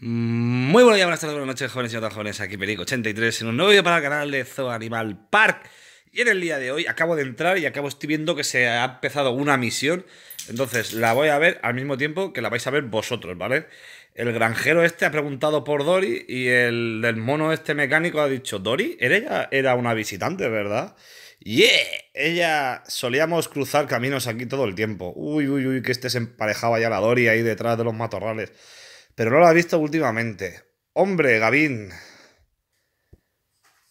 Muy buenos días, buenas tardes, buenas noches, jóvenes y otras jóvenes. Aquí Perico83 en un nuevo vídeo para el canal de Zoo Animal Park. Y en el día de hoy acabo de entrar y acabo estoy viendo que se ha empezado una misión. Entonces la voy a ver al mismo tiempo que la vais a ver vosotros, ¿vale? El granjero este ha preguntado por Dory y el del mono este mecánico ha dicho: Dory, ella era una visitante, ¿verdad? ¡Yeah! Ella solíamos cruzar caminos aquí todo el tiempo. Uy, uy, uy, que este se emparejaba ya la Dory ahí detrás de los matorrales. Pero no la ha visto últimamente. Hombre, Gavín.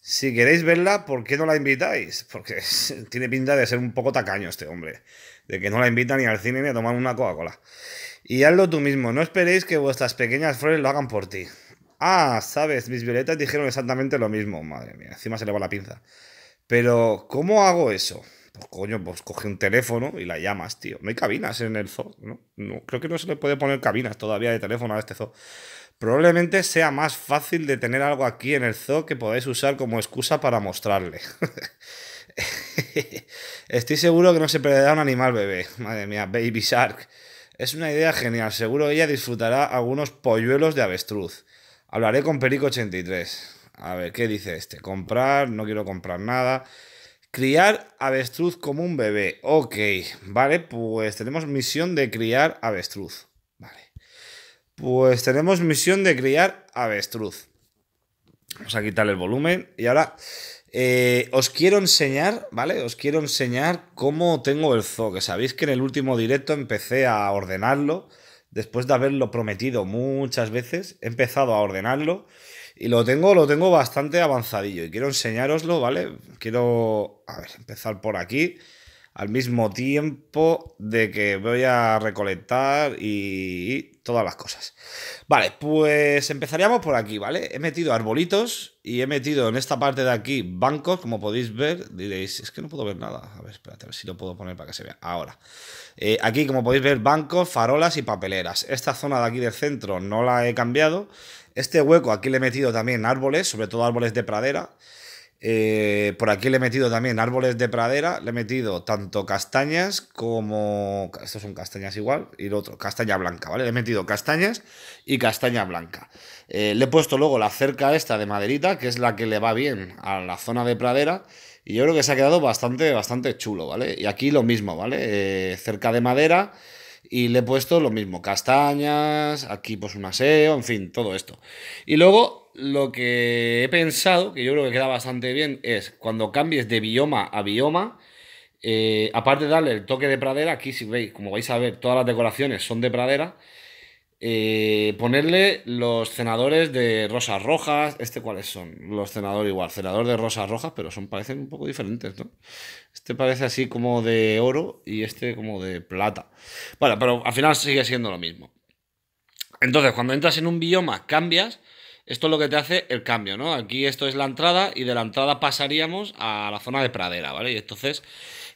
Si queréis verla, ¿por qué no la invitáis? Porque tiene pinta de ser un poco tacaño este hombre. De que no la invita ni al cine ni a tomar una Coca-Cola. Y hazlo tú mismo. No esperéis que vuestras pequeñas flores lo hagan por ti. Ah, sabes, mis violetas dijeron exactamente lo mismo. Madre mía, encima se le va la pinza. Pero, ¿cómo hago eso? pues coño, pues coge un teléfono y la llamas, tío. No hay cabinas en el zoo, ¿no? Creo que no se le puede poner cabinas todavía de teléfono a este zoo. Probablemente sea más fácil de tener algo aquí en el zoo que podáis usar como excusa para mostrarle. Estoy seguro que no se perderá un animal bebé. Madre mía, Baby Shark. Es una idea genial. Seguro ella disfrutará algunos polluelos de avestruz. Hablaré con Perico83. A ver, ¿qué dice este? Comprar, no quiero comprar nada. Criar avestruz como un bebé. Ok, vale, pues tenemos misión de criar avestruz. Vale. Pues tenemos misión de criar avestruz. Vamos a quitar el volumen y ahora eh, os quiero enseñar, ¿vale? Os quiero enseñar cómo tengo el zoo, que sabéis que en el último directo empecé a ordenarlo, después de haberlo prometido muchas veces, he empezado a ordenarlo y lo tengo, lo tengo bastante avanzadillo y quiero enseñaroslo, ¿vale? Quiero, empezar por aquí al mismo tiempo de que voy a recolectar y todas las cosas. Vale, pues empezaríamos por aquí, ¿vale? He metido arbolitos y he metido en esta parte de aquí bancos, como podéis ver. Diréis, es que no puedo ver nada. A ver, espérate, a ver si lo puedo poner para que se vea. Ahora. Eh, aquí, como podéis ver, bancos, farolas y papeleras. Esta zona de aquí del centro no la he cambiado. Este hueco aquí le he metido también árboles, sobre todo árboles de pradera. Eh, por aquí le he metido también árboles de pradera, le he metido tanto castañas como... Estos son castañas igual y el otro, castaña blanca, ¿vale? Le he metido castañas y castaña blanca. Eh, le he puesto luego la cerca esta de maderita, que es la que le va bien a la zona de pradera. Y yo creo que se ha quedado bastante, bastante chulo, ¿vale? Y aquí lo mismo, ¿vale? Eh, cerca de madera y le he puesto lo mismo, castañas, aquí pues un aseo, en fin, todo esto. Y luego lo que he pensado, que yo creo que queda bastante bien, es cuando cambies de bioma a bioma, eh, aparte de darle el toque de pradera, aquí si veis, como vais a ver, todas las decoraciones son de pradera, eh, ponerle los cenadores de rosas rojas. ¿Este cuáles son? Los cenadores igual, cenador de rosas rojas, pero son parecen un poco diferentes, ¿no? Este parece así como de oro y este como de plata. Bueno, pero al final sigue siendo lo mismo. Entonces, cuando entras en un bioma, cambias. Esto es lo que te hace el cambio, ¿no? Aquí esto es la entrada y de la entrada pasaríamos a la zona de pradera, ¿vale? Y entonces,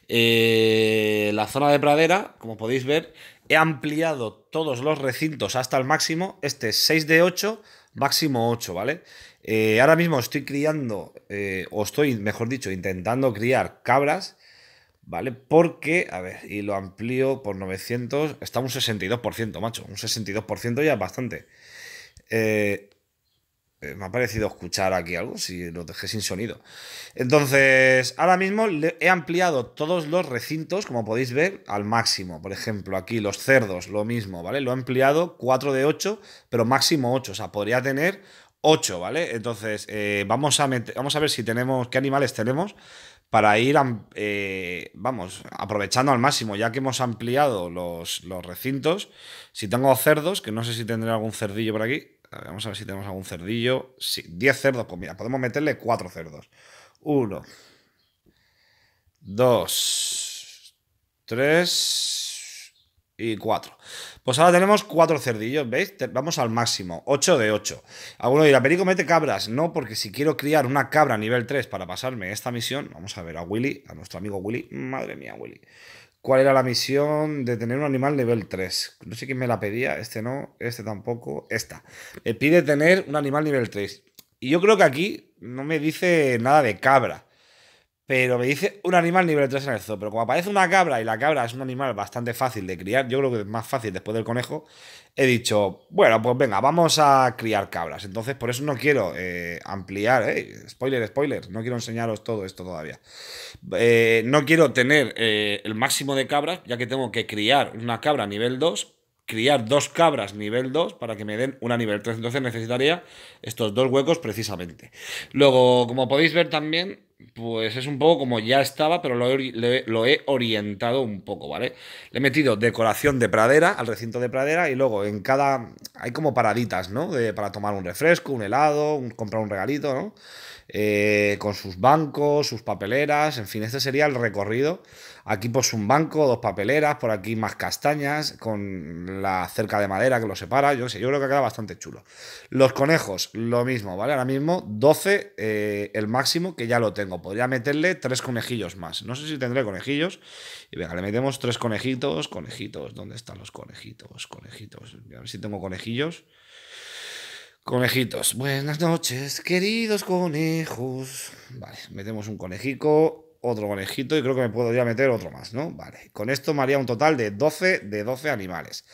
eh, la zona de pradera, como podéis ver, he ampliado todos los recintos hasta el máximo. Este 6 de 8, máximo 8, ¿vale? Eh, ahora mismo estoy criando, eh, o estoy, mejor dicho, intentando criar cabras, ¿vale? Porque, a ver, y lo amplío por 900, está un 62%, macho, un 62% ya es bastante. Eh, eh, me ha parecido escuchar aquí algo, si lo dejé sin sonido. Entonces, ahora mismo he ampliado todos los recintos, como podéis ver, al máximo. Por ejemplo, aquí los cerdos, lo mismo, ¿vale? Lo he ampliado 4 de 8, pero máximo 8. O sea, podría tener 8, ¿vale? Entonces, eh, vamos, a vamos a ver si tenemos, qué animales tenemos para ir, eh, vamos, aprovechando al máximo, ya que hemos ampliado los, los recintos. Si tengo cerdos, que no sé si tendré algún cerdillo por aquí, Vamos a ver si tenemos algún cerdillo. Sí, 10 cerdos. Pues mira, podemos meterle 4 cerdos. 1, 2, 3 y 4. Pues ahora tenemos 4 cerdillos, ¿veis? Vamos al máximo, 8 de 8. Alguno dirá, Perico, mete cabras. No, porque si quiero criar una cabra nivel 3 para pasarme esta misión, vamos a ver a Willy, a nuestro amigo Willy. Madre mía, Willy cuál era la misión de tener un animal nivel 3. No sé quién me la pedía, este no, este tampoco, esta. Me eh, pide tener un animal nivel 3. Y yo creo que aquí no me dice nada de cabra. Pero me dice un animal nivel 3 en el zoo. Pero como aparece una cabra y la cabra es un animal bastante fácil de criar, yo creo que es más fácil después del conejo, he dicho, bueno, pues venga, vamos a criar cabras. Entonces, por eso no quiero eh, ampliar, eh, spoiler, spoiler, no quiero enseñaros todo esto todavía. Eh, no quiero tener el máximo de cabras, ya que tengo que criar una cabra nivel 2 criar dos cabras nivel 2 para que me den una nivel 3. Entonces necesitaría estos dos huecos precisamente. Luego, como podéis ver también, pues es un poco como ya estaba, pero lo he, orientado un poco, ¿vale? Le he metido decoración de pradera al recinto de pradera y luego en cada... Hay como paraditas, ¿no? para tomar un refresco, un helado, comprar un regalito, ¿no? Eh, con sus bancos, sus papeleras, en fin, este sería el recorrido Aquí pues un banco, dos papeleras, por aquí más castañas, con la cerca de madera que lo separa, yo sé, yo creo que queda bastante chulo. Los conejos, lo mismo, ¿vale? Ahora mismo 12, eh, el máximo que ya lo tengo. Podría meterle tres conejillos más. No sé si tendré conejillos. Y venga, le metemos tres conejitos, conejitos, ¿dónde están los conejitos? Conejitos, a ver si tengo conejillos. Conejitos, buenas noches, queridos conejos. Vale, metemos un conejico otro conejito y creo que me podría meter otro más, ¿no? Vale, con esto me haría un total de 12, de 12 animales.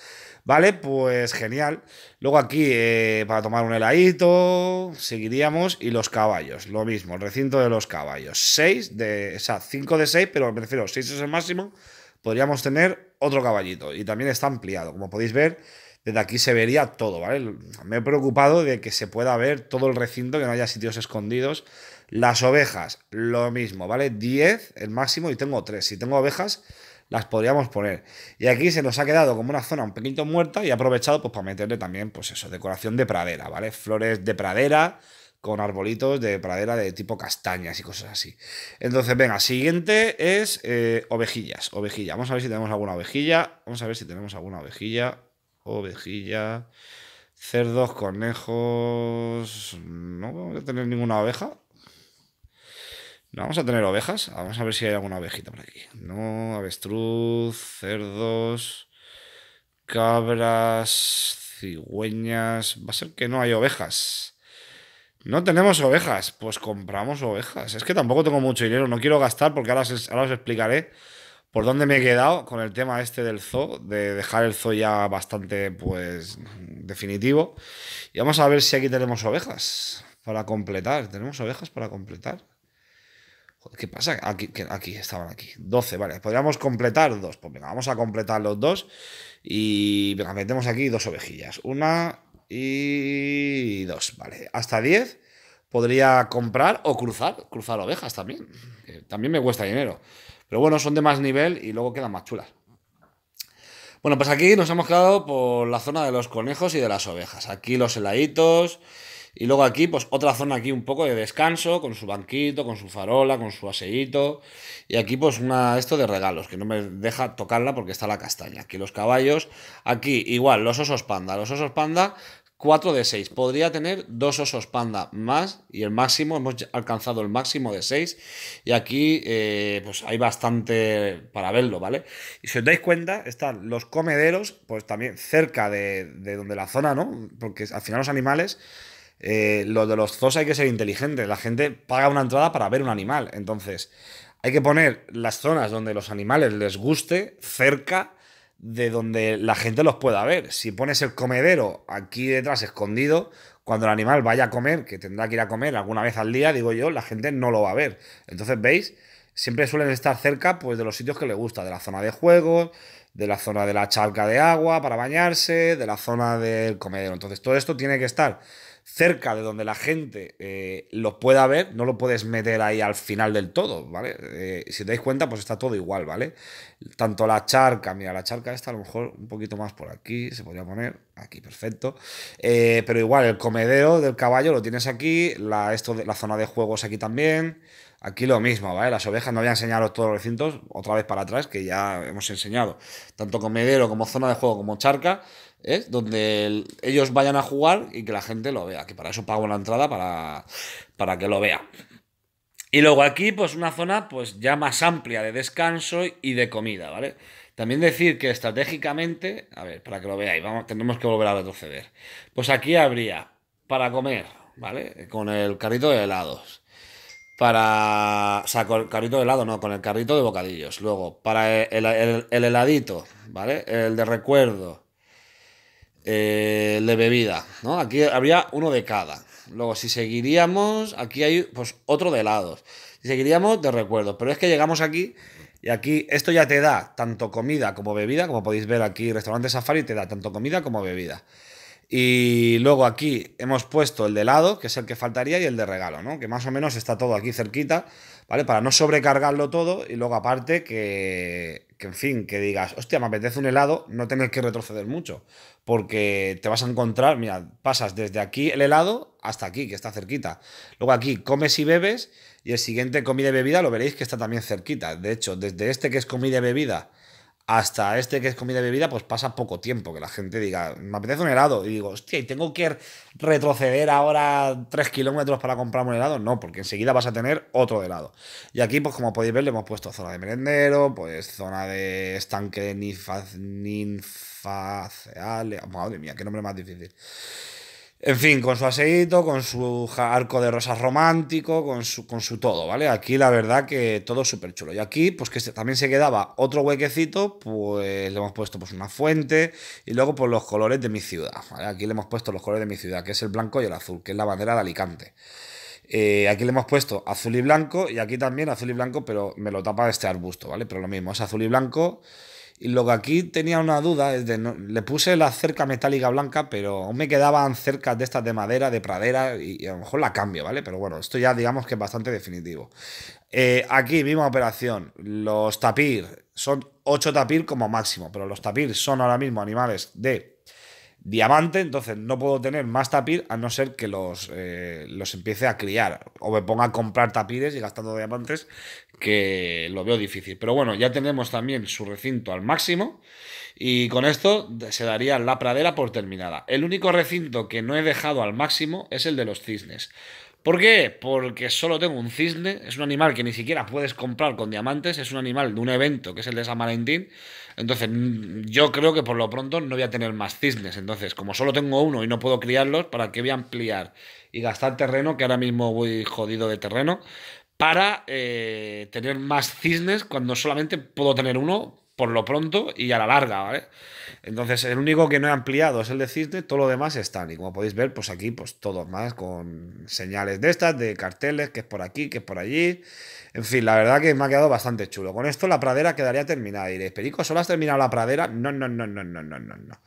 Vale, pues genial. Luego aquí, eh, para tomar un heladito, seguiríamos. Y los caballos, lo mismo, el recinto de los caballos. 6 de, o sea, 5 de 6, pero prefiero 6 es el máximo. Podríamos tener otro caballito. Y también está ampliado, como podéis ver. Desde aquí se vería todo, ¿vale? Me he preocupado de que se pueda ver todo el recinto, que no haya sitios escondidos las ovejas, lo mismo, ¿vale? 10 el máximo y tengo 3. Si tengo ovejas, las podríamos poner. Y aquí se nos ha quedado como una zona un poquito muerta y he aprovechado pues para meterle también, pues eso, decoración de pradera, ¿vale? Flores de pradera con arbolitos de pradera de tipo castañas y cosas así. Entonces, venga, siguiente es eh, ovejillas, ovejilla. Vamos a ver si tenemos alguna ovejilla. Vamos a ver si tenemos alguna ovejilla. Ovejilla. Cerdos, conejos. No vamos a tener ninguna oveja vamos a tener ovejas. Vamos a ver si hay alguna ovejita por aquí. No, avestruz, cerdos, cabras, cigüeñas. Va a ser que no hay ovejas. No tenemos ovejas. Pues compramos ovejas. Es que tampoco tengo mucho dinero. No quiero gastar porque ahora os, explicaré por dónde me he quedado con el tema este del zoo. De dejar el zoo ya bastante, pues, definitivo. Y vamos a ver si aquí tenemos ovejas para completar. ¿Tenemos ovejas para completar? ¿qué pasa? Aquí, aquí estaban aquí. 12, vale. Podríamos completar dos. Pues venga, vamos a completar los dos. Y venga, metemos aquí dos ovejillas. Una y dos, vale. Hasta 10 podría comprar o cruzar. Cruzar ovejas también. también me cuesta dinero. Pero bueno, son de más nivel y luego quedan más chulas. Bueno, pues aquí nos hemos quedado por la zona de los conejos y de las ovejas. Aquí los heladitos. Y luego aquí, pues otra zona aquí un poco de descanso, con su banquito, con su farola, con su aseíto. Y aquí, pues una esto de regalos, que no me deja tocarla porque está la castaña. Aquí los caballos. Aquí, igual, los osos panda. Los osos panda 4 de 6. Podría tener dos osos panda más y el máximo, hemos alcanzado el máximo de 6 y aquí eh, pues hay bastante para verlo, ¿vale? Y si os dais cuenta, están los comederos pues también cerca de, de donde la zona, ¿no? Porque al final los animales eh, lo de los zoos hay que ser inteligente. La gente paga una entrada para ver un animal. Entonces, hay que poner las zonas donde los animales les guste cerca de donde la gente los pueda ver. Si pones el comedero aquí detrás escondido, cuando el animal vaya a comer, que tendrá que ir a comer alguna vez al día, digo yo, la gente no lo va a ver. Entonces, ¿veis? Siempre suelen estar cerca pues, de los sitios que les gusta, de la zona de juegos, de la zona de la charca de agua para bañarse, de la zona del comedero. Entonces, todo esto tiene que estar cerca de donde la gente eh, lo los pueda ver, no lo puedes meter ahí al final del todo, ¿vale? Eh, si te dais cuenta, pues está todo igual, ¿vale? Tanto la charca, mira, la charca está a lo mejor un poquito más por aquí, se podría poner, aquí, perfecto. Eh, pero igual, el comedero del caballo lo tienes aquí, la, esto de, la zona de juegos aquí también, Aquí lo mismo, ¿vale? Las ovejas no voy a enseñaros todos los recintos, otra vez para atrás, que ya hemos enseñado. Tanto comedero como zona de juego como charca, ¿eh? donde ellos vayan a jugar y que la gente lo vea, que para eso pago la entrada para, que lo vea. Y luego aquí, pues una zona pues ya más amplia de descanso y de comida, ¿vale? También decir que estratégicamente, a ver, para que lo veáis, vamos, tenemos que volver a retroceder. Pues aquí habría para comer, ¿vale? Con el carrito de helados. Para. O sea, con el carrito de helado, no, con el carrito de bocadillos. Luego, para el heladito, ¿vale? El de recuerdo. El eh, de bebida, ¿no? Aquí habría uno de cada. Luego, si seguiríamos, aquí hay pues otro de helados. Si seguiríamos, de recuerdo. Pero es que llegamos aquí y aquí esto ya te da tanto comida como bebida, como podéis ver aquí, restaurante Safari te da tanto comida como bebida. Y luego aquí hemos puesto el de helado, que es el que faltaría, y el de regalo, ¿no? Que más o menos está todo aquí cerquita. ¿vale? Para no sobrecargarlo todo y luego aparte que, que, en fin, que digas, hostia, me apetece un helado, no tener que retroceder mucho, porque te vas a encontrar, mira, pasas desde aquí el helado hasta aquí, que está cerquita. Luego aquí comes y bebes y el siguiente comida y bebida lo veréis que está también cerquita. De hecho, desde este que es comida y bebida hasta este que es comida y bebida, pues pasa poco tiempo que la gente diga, me apetece un helado. Y digo, hostia, ¿y tengo que retroceder ahora Tres kilómetros para comprar un helado? No, porque enseguida vas a tener otro helado. Y aquí, pues como podéis ver, le hemos puesto zona de merendero, pues zona de estanque de ninfaceales. Madre mía, qué nombre más difícil. En fin, con su aseíto, con su arco de rosas romántico, con su, con su todo, ¿vale? Aquí la verdad que todo súper chulo. Y aquí, pues que también se quedaba otro huequecito, pues le hemos puesto pues una fuente y luego por pues, los colores de mi ciudad, ¿vale? Aquí le hemos puesto los colores de mi ciudad, que es el blanco y el azul, que es la bandera de Alicante. Eh, aquí le hemos puesto azul y blanco y aquí también azul y blanco, pero me lo tapa este arbusto, ¿vale? Pero lo mismo, es azul y blanco y lo que aquí tenía una duda es de. le puse la cerca metálica blanca, pero aún me quedaban cercas de estas de madera, de pradera, y, a lo mejor la cambio, ¿vale? Pero bueno, esto ya digamos que es bastante definitivo. Eh, aquí, misma operación. Los tapir son 8 tapir como máximo, pero los tapir son ahora mismo animales de diamante, entonces no puedo tener más tapir a no ser que los, eh, los empiece a criar o me ponga a comprar tapires y gastando diamantes, que lo veo difícil. Pero bueno, ya tenemos también su recinto al máximo y con esto se daría la pradera por terminada. El único recinto que no he dejado al máximo es el de los cisnes. ¿Por qué? Porque solo tengo un cisne, es un animal que ni siquiera puedes comprar con diamantes, es un animal de un evento que es el de San Valentín. Entonces, mm, yo creo que por lo pronto no voy a tener más cisnes. Entonces, como solo tengo uno y no puedo criarlos, ¿para qué voy a ampliar y gastar terreno? Que ahora mismo voy jodido de terreno. Para eh, tener más cisnes cuando solamente puedo tener uno por lo pronto y a la larga, ¿vale? Entonces, el único que no he ampliado es el de cisne, todo lo demás están. Y como podéis ver, pues aquí, pues todos más, con señales de estas, de carteles, que es por aquí, que es por allí. En fin, la verdad que me ha quedado bastante chulo. Con esto la pradera quedaría terminada. Y diréis, Perico, ¿solo has terminado la pradera? No, no, no, no, no, no, no, no.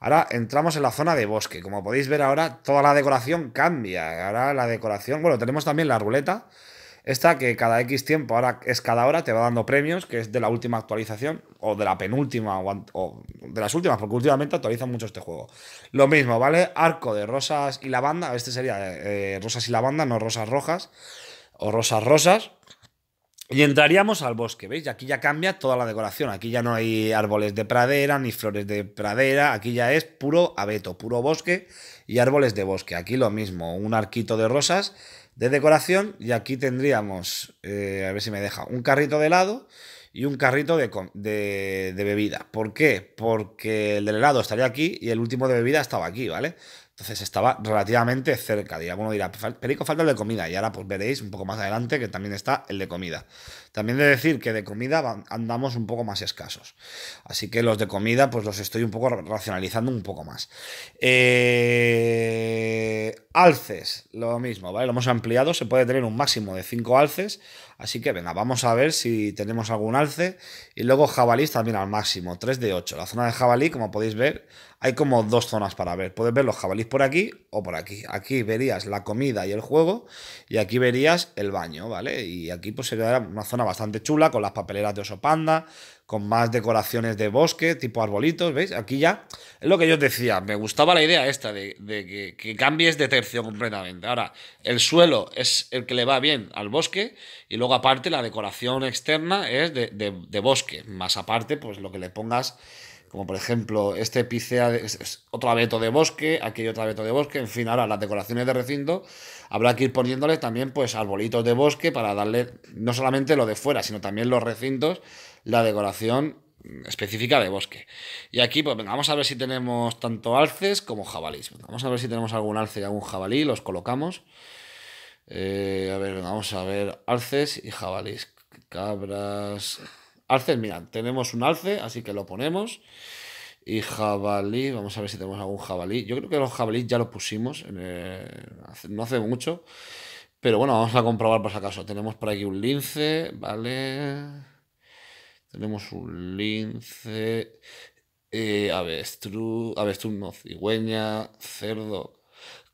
Ahora entramos en la zona de bosque. Como podéis ver ahora, toda la decoración cambia. Ahora la decoración, bueno, tenemos también la ruleta esta que cada X tiempo, ahora es cada hora, te va dando premios, que es de la última actualización, o de la penúltima, o, de las últimas, porque últimamente actualizan mucho este juego. Lo mismo, ¿vale? Arco de rosas y lavanda, este sería eh, rosas y lavanda, no rosas rojas, o rosas rosas. Y entraríamos al bosque, ¿veis? Aquí ya cambia toda la decoración. Aquí ya no hay árboles de pradera, ni flores de pradera. Aquí ya es puro abeto, puro bosque y árboles de bosque. Aquí lo mismo, un arquito de rosas de decoración y aquí tendríamos, eh, a ver si me deja, un carrito de helado y un carrito de, bebida. ¿Por qué? Porque el del helado estaría aquí y el último de bebida estaba aquí, ¿vale? Entonces estaba relativamente cerca. Y alguno dirá, Perico, falta el de comida. Y ahora pues veréis un poco más adelante que también está el de comida. También de decir que de comida andamos un poco más escasos. Así que los de comida, pues los estoy un poco racionalizando un poco más. Eh, alces, lo mismo, ¿vale? Lo hemos ampliado, se puede tener un máximo de 5 alces. Así que venga, vamos a ver si tenemos algún alce. Y luego jabalís también al máximo, 3 de 8. La zona de jabalí, como podéis ver, hay como dos zonas para ver. Puedes ver los jabalís por aquí o por aquí. Aquí verías la comida y el juego y aquí verías el baño, ¿vale? Y aquí pues sería una zona bastante chula, con las papeleras de oso panda, con más decoraciones de bosque, tipo arbolitos, ¿veis? Aquí ya es lo que yo decía, me gustaba la idea esta de, que, cambies de tercio completamente. Ahora, el suelo es el que le va bien al bosque y luego aparte la decoración externa es de, bosque, más aparte pues lo que le pongas como por ejemplo este picea es, otro abeto de bosque, aquí otro abeto de bosque, en fin, ahora las decoraciones de recinto habrá que ir poniéndole también pues arbolitos de bosque para darle no solamente lo de fuera, sino también los recintos, la decoración específica de bosque. Y aquí, pues vamos a ver si tenemos tanto alces como jabalís. vamos a ver si tenemos algún alce y algún jabalí, los colocamos. Eh, a ver, vamos a ver alces y jabalís. Cabras. Alces, mirad, tenemos un alce, así que lo ponemos. Y jabalí, vamos a ver si tenemos algún jabalí. Yo creo que los jabalíes ya los pusimos, no hace mucho. Pero bueno, vamos a comprobar por si acaso. Tenemos por aquí un lince, ¿vale? Tenemos un lince, eh, avestruz, avestruz no, cigüeña, cerdo,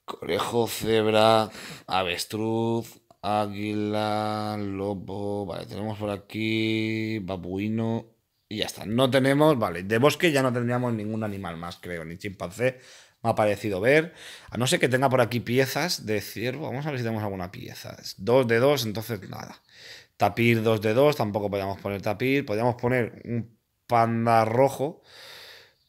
conejo, cebra, avestruz, águila, lobo. Vale, tenemos por aquí babuino, y ya está. No tenemos, vale, de bosque ya no tendríamos ningún animal más, creo, ni chimpancé. Me ha parecido ver. A no ser que tenga por aquí piezas de ciervo. Vamos a ver si tenemos alguna pieza. Dos de dos, entonces nada. Tapir dos de dos, tampoco podríamos poner tapir. Podríamos poner un panda rojo.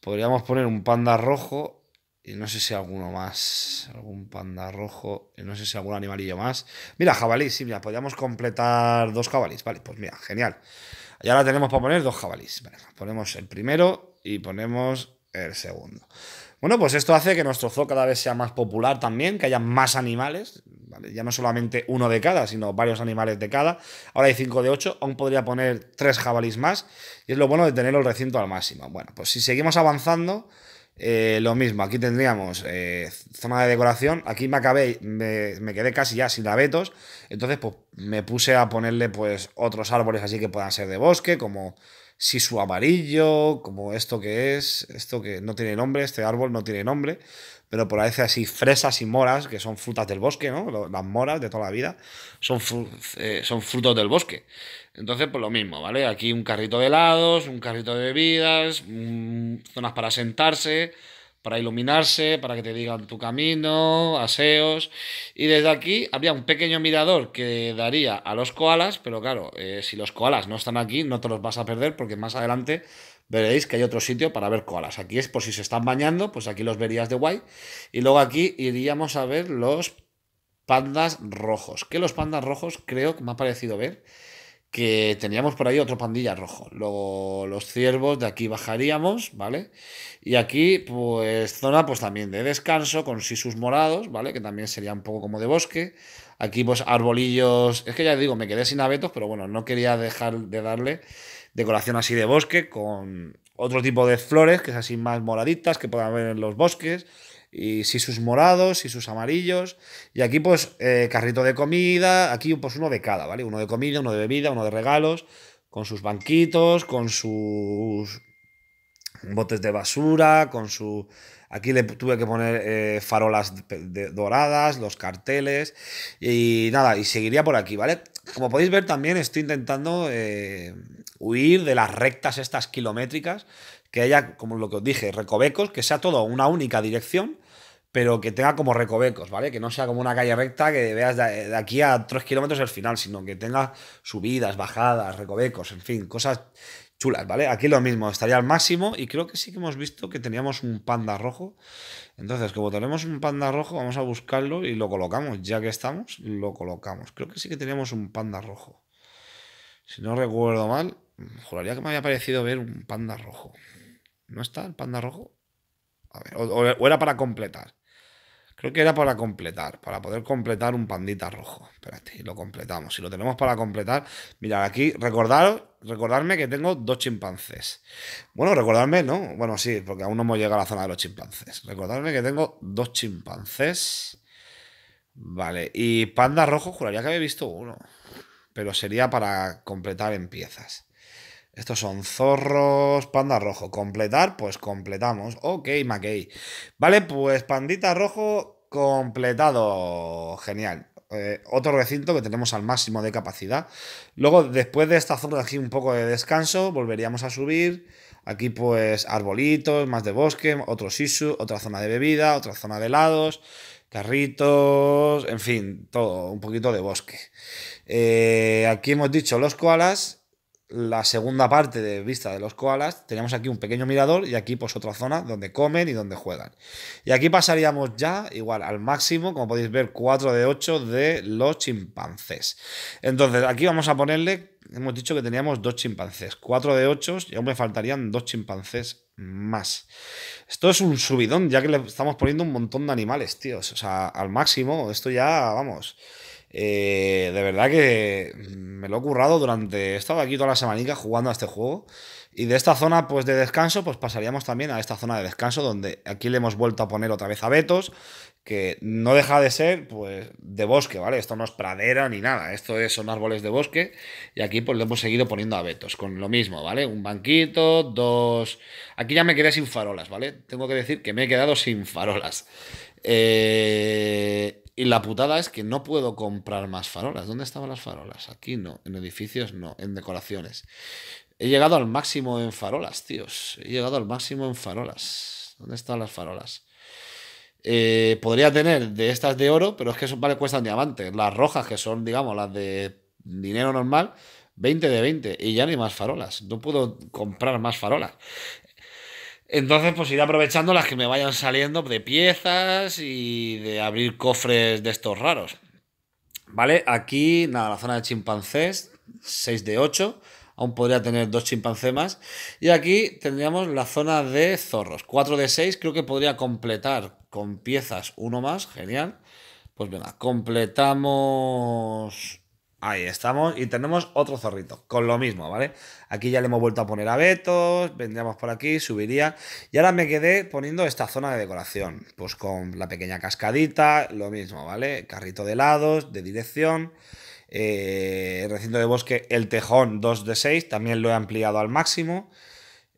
Podríamos poner un panda rojo. Y no sé si alguno más. Algún panda rojo. Y no sé si algún animalillo más. Mira, jabalí, sí, mira, podríamos completar dos jabalíes. Vale, pues mira, genial. Y ahora tenemos para poner dos jabalís. ponemos el primero y ponemos el segundo. Bueno, pues esto hace que nuestro zoo cada vez sea más popular también, que haya más animales, ya no solamente uno de cada, sino varios animales de cada. Ahora hay cinco de ocho, aún podría poner tres jabalís más, y es lo bueno de tener el recinto al máximo. Bueno, pues si seguimos avanzando, eh, lo mismo, aquí tendríamos eh, zona de decoración. Aquí me acabé, me, quedé casi ya sin abetos. Entonces, pues me puse a ponerle pues otros árboles así que puedan ser de bosque, como si su amarillo, como esto que es, esto que no tiene nombre, este árbol no tiene nombre, pero por veces así fresas y moras, que son frutas del bosque, ¿no? Las moras de toda la vida son, eh, son frutos del bosque. Entonces, pues lo mismo, ¿vale? Aquí un carrito de helados, un carrito de bebidas, mm, zonas para sentarse, para iluminarse, para que te digan tu camino, aseos. Y desde aquí habría un pequeño mirador que daría a los koalas, pero claro, eh, si los koalas no están aquí, no te los vas a perder porque más adelante veréis que hay otro sitio para ver koalas. Aquí es por si se están bañando, pues aquí los verías de guay. Y luego aquí iríamos a ver los pandas rojos. Que los pandas rojos creo que me ha parecido ver que teníamos por ahí otro pandilla rojo. Luego los ciervos, de aquí bajaríamos, ¿vale? Y aquí, pues, zona pues también de descanso, con sisus morados, ¿vale? Que también sería un poco como de bosque. Aquí, pues, arbolillos. Es que ya digo, me quedé sin abetos, pero bueno, no quería dejar de darle decoración así de bosque, con otro tipo de flores, que es así más moraditas, que puedan ver en los bosques y si sus morados, si sus amarillos. Y aquí, pues, eh, carrito de comida, aquí, pues, uno de cada, ¿vale? Uno de comida, uno de bebida, uno de regalos, con sus banquitos, con sus botes de basura, con su... Aquí le tuve que poner eh, farolas doradas, los carteles y nada, y seguiría por aquí, ¿vale? Como podéis ver también estoy intentando eh, huir de las rectas estas kilométricas que haya, como lo que os dije, recovecos, que sea todo una única dirección, pero que tenga como recovecos, ¿vale? Que no sea como una calle recta que veas de aquí a 3 kilómetros el final, sino que tenga subidas, bajadas, recovecos, en fin, cosas chulas, ¿vale? Aquí lo mismo, estaría al máximo y creo que sí que hemos visto que teníamos un panda rojo. Entonces, como tenemos un panda rojo, vamos a buscarlo y lo colocamos. Ya que estamos, lo colocamos. Creo que sí que teníamos un panda rojo. Si no recuerdo mal, juraría que me había parecido ver un panda rojo. ¿No está el panda rojo? A ver, o, era para completar. Creo que era para completar, para poder completar un pandita rojo. Espérate, lo completamos. Si lo tenemos para completar, mirad aquí, recordar, recordarme que tengo dos chimpancés. Bueno, recordarme, ¿no? Bueno, sí, porque aún no hemos llegado a la zona de los chimpancés. Recordarme que tengo dos chimpancés. Vale, y panda rojo juraría que había visto uno, pero sería para completar en piezas. Estos son zorros, panda rojo. Completar, pues completamos. Ok, Mackey. Vale, pues pandita rojo completado. Genial. Eh, otro recinto que tenemos al máximo de capacidad. Luego, después de esta zona de aquí, un poco de descanso, volveríamos a subir. Aquí, pues, arbolitos, más de bosque, otro sisu, otra zona de bebida, otra zona de helados, carritos, en fin, todo, un poquito de bosque. Eh, aquí hemos dicho los koalas la segunda parte de vista de los koalas, Tenemos aquí un pequeño mirador y aquí pues otra zona donde comen y donde juegan. Y aquí pasaríamos ya igual al máximo, como podéis ver, 4 de 8 de los chimpancés. Entonces aquí vamos a ponerle, hemos dicho que teníamos dos chimpancés, 4 de 8 y aún me faltarían dos chimpancés más. Esto es un subidón, ya que le estamos poniendo un montón de animales, tíos. O sea, al máximo, esto ya, vamos... Eh, de verdad que me lo he currado durante. He estado aquí toda la semanica jugando a este juego. Y de esta zona pues, de descanso, pues pasaríamos también a esta zona de descanso, donde aquí le hemos vuelto a poner otra vez a Betos, que no deja de ser pues, de bosque, ¿vale? Esto no es pradera ni nada, esto es, son árboles de bosque, y aquí pues le hemos seguido poniendo a Betos, con lo mismo, ¿vale? Un banquito, dos... Aquí ya me quedé sin farolas, ¿vale? Tengo que decir que me he quedado sin farolas. Eh... Y la putada es que no puedo comprar más farolas. ¿Dónde estaban las farolas? Aquí no, en edificios no, en decoraciones. He llegado al máximo en farolas, tíos. He llegado al máximo en farolas. ¿Dónde están las farolas? Eh, podría tener de estas de oro, pero es que eso vale, cuestan diamantes. Las rojas, que son, digamos, las de dinero normal, 20 de 20. Y ya ni más farolas. No puedo comprar más farolas. Entonces, pues ir aprovechando las que me vayan saliendo de piezas y de abrir cofres de estos raros. ¿Vale? Aquí, nada, la zona de chimpancés, 6 de 8. Aún podría tener dos chimpancés más. Y aquí tendríamos la zona de zorros, 4 de 6. Creo que podría completar con piezas uno más. Genial. Pues venga, completamos Ahí estamos y tenemos otro zorrito con lo mismo, ¿vale? Aquí ya le hemos vuelto a poner abetos, vendríamos por aquí, subiría y ahora me quedé poniendo esta zona de decoración, pues con la pequeña cascadita, lo mismo, ¿vale? Carrito de lados, de dirección, eh, recinto de bosque, el tejón 2 de 6, también lo he ampliado al máximo.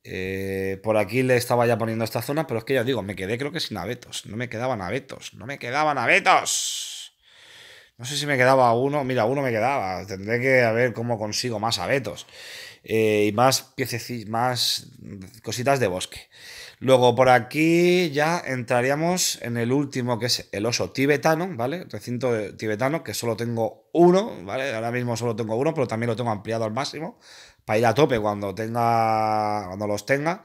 Eh, por aquí le estaba ya poniendo esta zona, pero es que ya os digo, me quedé creo que sin abetos, no me quedaban abetos, no me quedaban abetos. No sé si me quedaba uno. Mira, uno me quedaba. Tendré que ver cómo consigo más abetos. Eh, y más piececitas, más cositas de bosque. Luego por aquí ya entraríamos en el último que es el oso tibetano, ¿vale? Recinto tibetano, que solo tengo uno, ¿vale? Ahora mismo solo tengo uno, pero también lo tengo ampliado al máximo para ir a tope cuando tenga. cuando los tenga.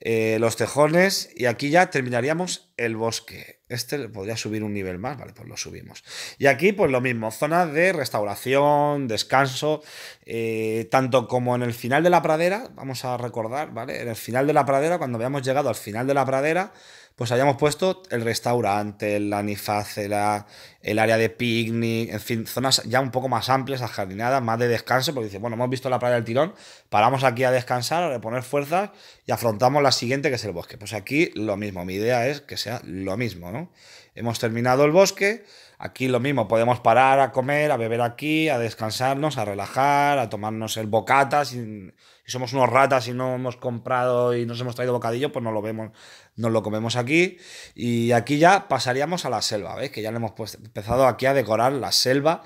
Eh, los tejones. Y aquí ya terminaríamos el bosque. Este podría subir un nivel más, vale, pues lo subimos. Y aquí, pues lo mismo, zonas de restauración, descanso, eh, tanto como en el final de la pradera, vamos a recordar, ¿vale? En el final de la pradera, cuando habíamos llegado al final de la pradera, pues hayamos puesto el restaurante, la anifácela, el área de picnic, en fin, zonas ya un poco más amplias, ajardinadas, más de descanso, porque dice, bueno, hemos visto la playa del tirón, paramos aquí a descansar, a reponer fuerzas y afrontamos la siguiente que es el bosque. Pues aquí lo mismo, mi idea es que sea lo mismo, ¿no? Hemos terminado el bosque, Aquí lo mismo, podemos parar a comer, a beber aquí, a descansarnos, a relajar, a tomarnos el bocata. Si, somos unos ratas y no hemos comprado y nos hemos traído bocadillo, pues no lo vemos, nos lo comemos aquí. Y aquí ya pasaríamos a la selva, ¿veis? Que ya le hemos pues, empezado aquí a decorar la selva.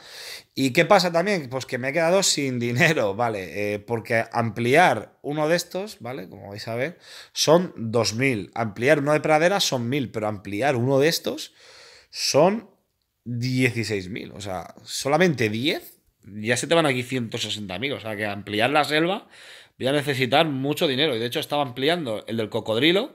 ¿Y qué pasa también? Pues que me he quedado sin dinero, ¿vale? Eh, porque ampliar uno de estos, ¿vale? Como vais a ver, son 2.000. Ampliar uno de pradera son 1.000, pero ampliar uno de estos son 16.000. O sea, solamente 10, ya se te van aquí 160.000. O sea, que ampliar la selva voy a necesitar mucho dinero. Y de hecho, estaba ampliando el del cocodrilo,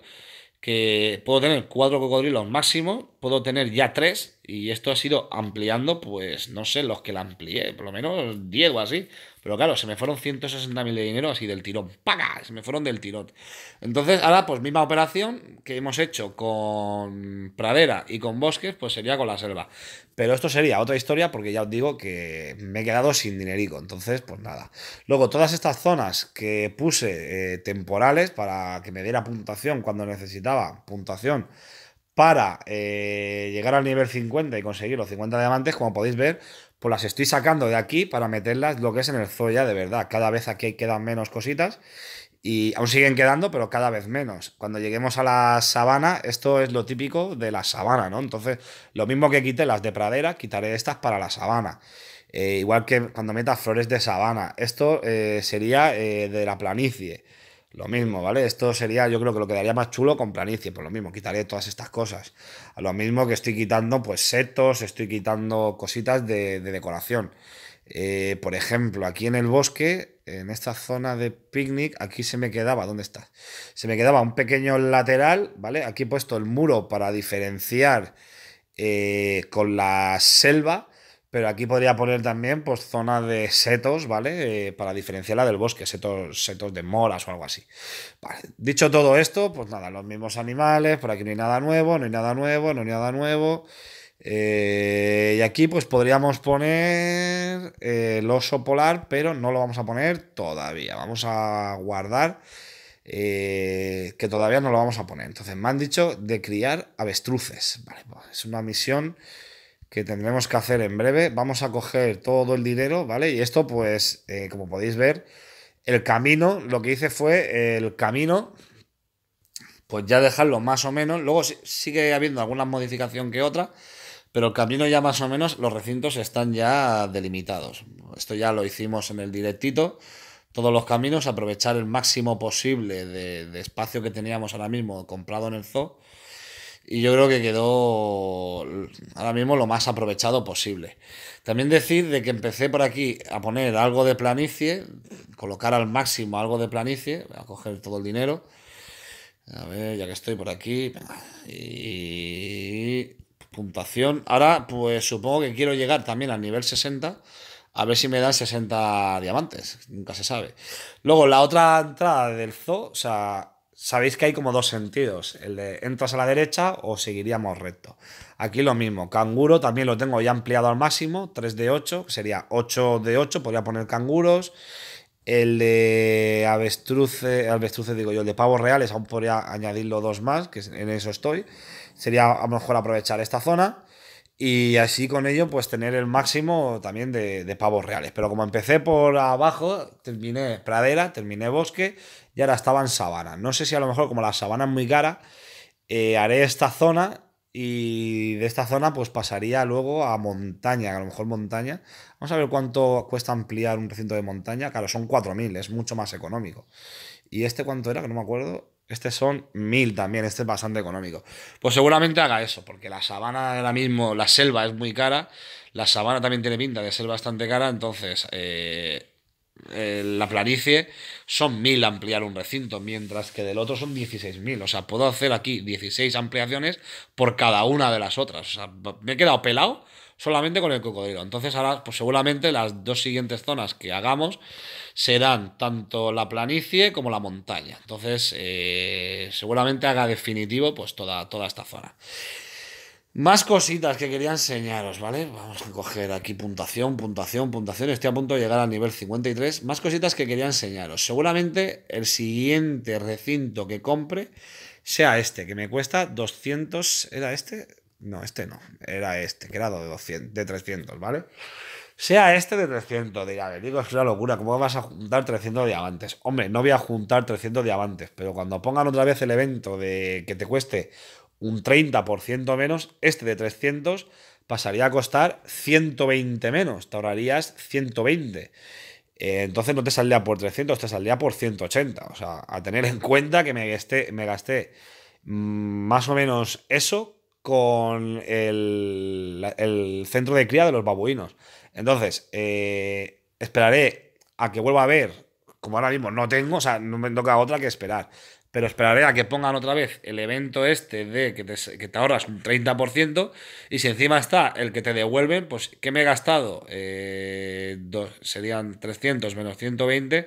que puedo tener cuatro cocodrilos máximo puedo tener ya tres y esto ha sido ampliando, pues no sé, los que la amplié, por lo menos Diego así. Pero claro, se me fueron 160.000 de dinero así del tirón. ¡Paga! Se me fueron del tirón. Entonces, ahora, pues misma operación que hemos hecho con pradera y con bosques, pues sería con la selva. Pero esto sería otra historia porque ya os digo que me he quedado sin dinerico. Entonces, pues nada. Luego, todas estas zonas que puse eh, temporales para que me diera puntuación cuando necesitaba puntuación para eh, llegar al nivel 50 y conseguir los 50 diamantes, como podéis ver, pues las estoy sacando de aquí para meterlas lo que es en el Zoya de verdad. Cada vez aquí quedan menos cositas y aún siguen quedando, pero cada vez menos. Cuando lleguemos a la sabana, esto es lo típico de la sabana, ¿no? Entonces, lo mismo que quité las de pradera, quitaré estas para la sabana. Eh, igual que cuando metas flores de sabana. Esto eh, sería de la planicie. Lo mismo, ¿vale? Esto sería, yo creo que lo quedaría más chulo con planicie, por lo mismo, quitaré todas estas cosas. A lo mismo que estoy quitando, pues, setos, estoy quitando cositas de, decoración. Eh, por ejemplo, aquí en el bosque, en esta zona de picnic, aquí se me quedaba, ¿dónde está? Se me quedaba un pequeño lateral, ¿vale? Aquí he puesto el muro para diferenciar eh, con la selva, pero aquí podría poner también pues, zona de setos, ¿vale? Eh, para diferenciarla del bosque, setos, de moras o algo así. Vale. Dicho todo esto, pues nada, los mismos animales, por aquí no hay nada nuevo, no hay nada nuevo, no hay nada nuevo. Eh, y aquí pues podríamos poner eh, el oso polar, pero no lo vamos a poner todavía. Vamos a guardar que todavía no lo vamos a poner. Entonces me han dicho de criar avestruces. Vale, pues, es una misión que tendremos que hacer en breve. Vamos a coger todo el dinero, ¿vale? Y esto, pues, eh, como podéis ver, el camino, lo que hice fue eh, el camino, pues ya dejarlo más o menos. Luego sigue habiendo alguna modificación que otra, pero el camino ya más o menos, los recintos están ya delimitados. Esto ya lo hicimos en el directito. Todos los caminos, aprovechar el máximo posible de espacio que teníamos ahora mismo comprado en el zoo y yo creo que quedó ahora mismo lo más aprovechado posible. También decir de que empecé por aquí a poner algo de planicie, colocar al máximo algo de planicie, voy a coger todo el dinero. A ver, ya que estoy por aquí. Y puntuación. Ahora, pues supongo que quiero llegar también al nivel 60. A ver si me dan 60 diamantes. Nunca se sabe. Luego, la otra entrada del zoo, o sea, sabéis que hay como dos sentidos, el de entras a la derecha o seguiríamos recto. Aquí lo mismo, canguro también lo tengo ya ampliado al máximo, 3 de 8, sería 8 de 8, podría poner canguros. El de avestruce, avestruce digo yo, el de pavos reales, aún podría añadirlo dos más, que en eso estoy. Sería a lo mejor aprovechar esta zona y así con ello pues tener el máximo también de, pavos reales. Pero como empecé por abajo, terminé pradera, terminé bosque y ahora estaba en sabana. No sé si a lo mejor como la sabana es muy cara, eh, haré esta zona y de esta zona pues pasaría luego a montaña, a lo mejor montaña. Vamos a ver cuánto cuesta ampliar un recinto de montaña. Claro, son 4.000, es mucho más económico. ¿Y este cuánto era? Que no me acuerdo. Este son mil también, este es bastante económico. Pues seguramente haga eso, porque la sabana ahora mismo, la selva es muy cara, la sabana también tiene pinta de ser bastante cara, entonces eh, eh, la planicie son mil ampliar un recinto, mientras que del otro son 16.000. O sea, puedo hacer aquí 16 ampliaciones por cada una de las otras. O sea, me he quedado pelado solamente con el cocodrilo. Entonces ahora, pues seguramente las dos siguientes zonas que hagamos serán tanto la planicie como la montaña. Entonces, eh, seguramente haga definitivo pues toda, toda esta zona. Más cositas que quería enseñaros, ¿vale? Vamos a coger aquí puntuación, puntuación, puntuación. Estoy a punto de llegar al nivel 53. Más cositas que quería enseñaros. Seguramente el siguiente recinto que compre sea este, que me cuesta 200... ¿Era este? No, este no. Era este, que era de, de 300, ¿vale? Sea este de 300, dirá, digo, es una locura, ¿cómo vas a juntar 300 diamantes? Hombre, no voy a juntar 300 diamantes, pero cuando pongan otra vez el evento de que te cueste un 30% menos, este de 300 pasaría a costar 120 menos, te ahorrarías 120. Eh, entonces no te saldría por 300, te saldría por 180. O sea, a tener en cuenta que me gasté mm, más o menos eso con el, centro de cría de los babuinos. Entonces, eh, esperaré a que vuelva a ver, como ahora mismo no tengo, o sea, no me toca otra que esperar. Pero esperaré a que pongan otra vez el evento este de que te, que ahorras un 30% y si encima está el que te devuelven, pues ¿qué me he gastado? Eh, serían 300 menos 120,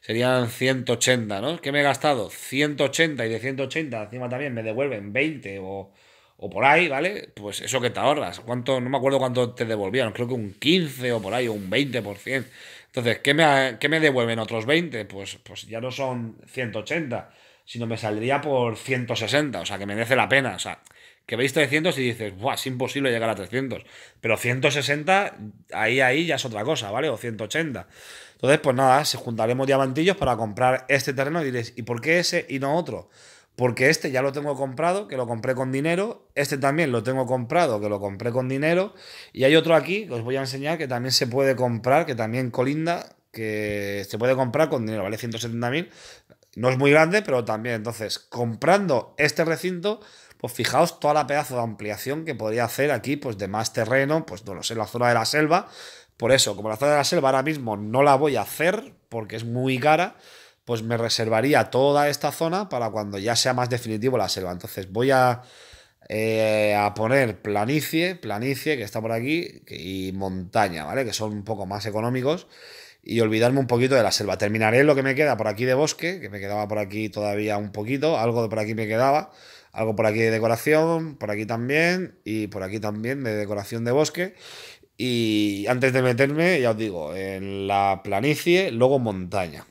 serían 180, ¿no? ¿Qué me he gastado? 180 y de 180 encima también me devuelven 20 o o por ahí, ¿vale? Pues eso que te ahorras. ¿Cuánto? No me acuerdo cuánto te devolvían creo que un 15 o por ahí, o un 20%. Entonces, ¿qué me, qué me devuelven otros 20? Pues, pues ya no son 180, sino me saldría por 160, o sea, que merece la pena, o sea, que veis 300 y dices, Buah, es imposible llegar a 300. Pero 160, ahí, ahí ya es otra cosa, ¿vale? O 180. Entonces, pues nada, se juntaremos diamantillos para comprar este terreno y diréis, ¿y por qué ese y no otro? porque este ya lo tengo comprado, que lo compré con dinero, este también lo tengo comprado, que lo compré con dinero, y hay otro aquí que os voy a enseñar que también se puede comprar, que también colinda, que se puede comprar con dinero, vale 170.000, no es muy grande, pero también, entonces, comprando este recinto, pues fijaos toda la pedazo de ampliación que podría hacer aquí, pues de más terreno, pues no lo sé, la zona de la selva, por eso, como la zona de la selva ahora mismo no la voy a hacer, porque es muy cara, pues me reservaría toda esta zona para cuando ya sea más definitivo la selva. Entonces voy a, eh, a poner planicie, planicie que está por aquí, y montaña, ¿vale? Que son un poco más económicos. Y olvidarme un poquito de la selva. Terminaré lo que me queda por aquí de bosque, que me quedaba por aquí todavía un poquito, algo por aquí me quedaba, algo por aquí de decoración, por aquí también, y por aquí también de decoración de bosque. Y antes de meterme, ya os digo, en la planicie, luego montaña,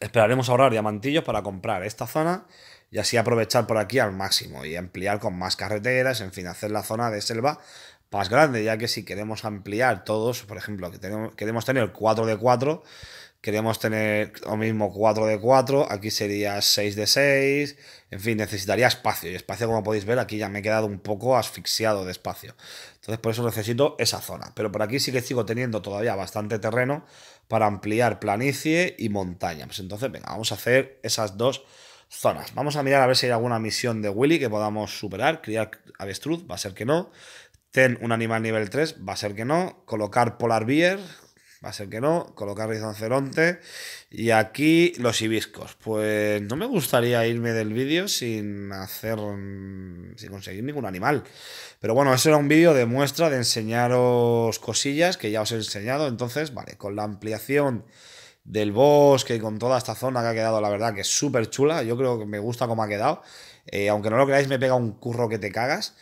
Esperaremos ahorrar diamantillos para comprar esta zona y así aprovechar por aquí al máximo y ampliar con más carreteras, en fin, hacer la zona de selva más grande, ya que si queremos ampliar todos, por ejemplo, que queremos tener 4 de 4, queremos tener lo mismo 4 de 4, aquí sería 6 de 6, en fin, necesitaría espacio, y espacio como podéis ver aquí ya me he quedado un poco asfixiado de espacio, entonces por eso necesito esa zona, pero por aquí sí que sigo teniendo todavía bastante terreno para ampliar planicie y montaña, pues entonces venga, vamos a hacer esas dos zonas, vamos a mirar a ver si hay alguna misión de Willy que podamos superar, criar avestruz, va a ser que no, ten un animal nivel 3, va a ser que no, colocar polar beer, va a ser que no, colocar rizonceronte. Y aquí los hibiscos. Pues no me gustaría irme del vídeo sin hacer, sin conseguir ningún animal. Pero bueno, ese era un vídeo de muestra de enseñaros cosillas que ya os he enseñado. Entonces, vale, con la ampliación del bosque y con toda esta zona que ha quedado, la verdad que es súper chula. Yo creo que me gusta cómo ha quedado. Eh, aunque no lo creáis, me pega un curro que te cagas.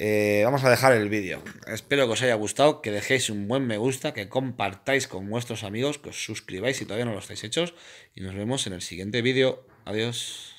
Eh, vamos a dejar el vídeo. Espero que os haya gustado, que dejéis un buen me gusta, que compartáis con vuestros amigos, que os suscribáis si todavía no lo estáis hechos. Y nos vemos en el siguiente vídeo. Adiós.